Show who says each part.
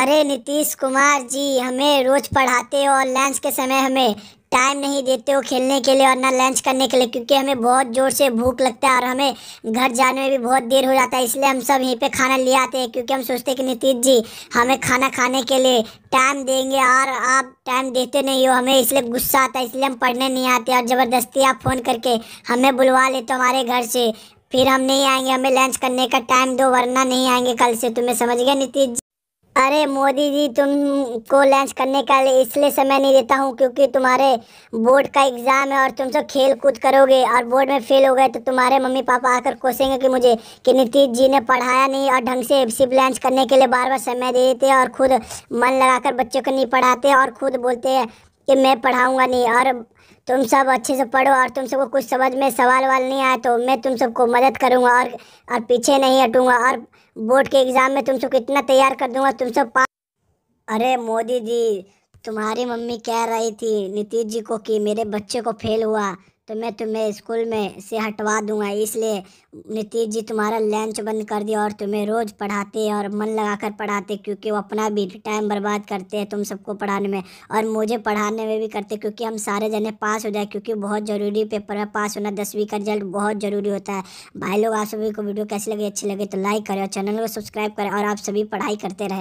Speaker 1: अरे नीतीश कुमार जी हमें रोज़ पढ़ाते हो और लंच के समय हमें टाइम नहीं देते हो खेलने के लिए और ना लंच करने के लिए क्योंकि हमें बहुत ज़ोर से भूख लगता है और हमें घर जाने में भी बहुत देर हो जाता है इसलिए हम सब यहीं पे खाना ले आते हैं क्योंकि हम सोचते हैं कि नीतीश जी हमें खाना खाने के लिए टाइम देंगे और आप टाइम देते नहीं हो हमें इसलिए गुस्सा आता है इसलिए हम पढ़ने नहीं आते और ज़बरदस्ती आप फ़ोन करके हमें बुलवा लेते हो हमारे घर से फिर हम नहीं आएंगे हमें लंच करने का टाइम दो वरना नहीं आएंगे कल से तुम्हें समझ गया नीतीश अरे मोदी जी तुमको लंच करने का इसलिए समय नहीं देता हूँ क्योंकि तुम्हारे बोर्ड का एग्ज़ाम है और तुम सब खेल कूद करोगे और बोर्ड में फेल हो गए तो तुम्हारे मम्मी पापा आकर कोसेंगे कि मुझे कि नीतीश जी ने पढ़ाया नहीं और ढंग से सिर्फ लंच करने के लिए बार बार समय दे देते और खुद मन लगाकर बच्चों को नहीं पढ़ाते और खुद बोलते हैं कि मैं पढ़ाऊँगा नहीं और तुम सब अच्छे से पढ़ो और तुम सबको कुछ समझ में सवाल वाल नहीं आया तो मैं तुम सबको मदद करूँगा और और पीछे नहीं हटूँगा और बोर्ड के एग्ज़ाम में तुम सबको इतना तैयार कर दूँगा तुम सब पा अरे मोदी जी तुम्हारी मम्मी कह रही थी नीतीश जी को कि मेरे बच्चे को फेल हुआ तो मैं तुम्हें स्कूल में से हटवा दूंगा इसलिए नीतीश जी तुम्हारा लंच बंद कर दिया और तुम्हें रोज़ पढ़ाते और मन लगाकर पढ़ाते क्योंकि वो अपना भी टाइम बर्बाद करते हैं तुम सबको पढ़ाने में और मुझे पढ़ाने में भी करते क्योंकि हम सारे जने पास हो जाए क्योंकि बहुत ज़रूरी पेपर है पास होना दसवीं का रिजल्ट बहुत ज़रूरी होता है भाई लोग आप सभी को वीडियो कैसी लगे अच्छी लगे तो लाइक करें और चैनल को सब्सक्राइब करें और आप सभी पढ़ाई करते रहें